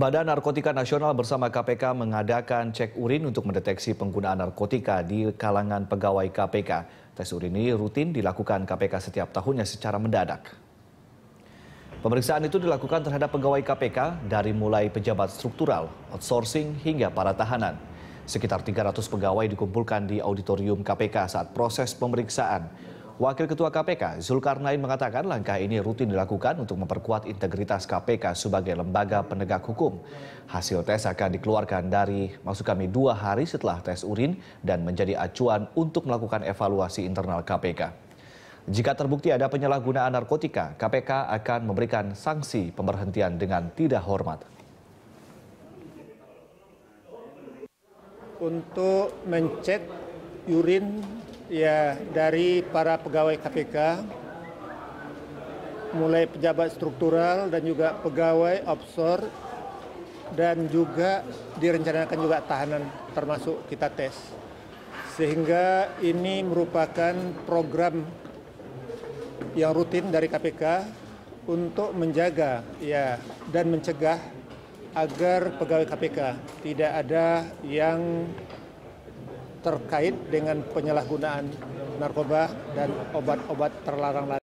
Badan Narkotika Nasional bersama KPK mengadakan cek urin untuk mendeteksi penggunaan narkotika di kalangan pegawai KPK. Tes urin ini rutin dilakukan KPK setiap tahunnya secara mendadak. Pemeriksaan itu dilakukan terhadap pegawai KPK dari mulai pejabat struktural, outsourcing hingga para tahanan. Sekitar 300 pegawai dikumpulkan di auditorium KPK saat proses pemeriksaan. Wakil Ketua KPK Zulkarnain mengatakan langkah ini rutin dilakukan untuk memperkuat integritas KPK sebagai lembaga penegak hukum. Hasil tes akan dikeluarkan dari maksud kami dua hari setelah tes urin dan menjadi acuan untuk melakukan evaluasi internal KPK. Jika terbukti ada penyalahgunaan narkotika, KPK akan memberikan sanksi pemberhentian dengan tidak hormat. Untuk mencek urin Ya, dari para pegawai KPK, mulai pejabat struktural dan juga pegawai offshore, dan juga direncanakan juga tahanan termasuk kita tes. Sehingga ini merupakan program yang rutin dari KPK untuk menjaga ya dan mencegah agar pegawai KPK tidak ada yang terkait dengan penyalahgunaan narkoba dan obat-obat terlarang lain.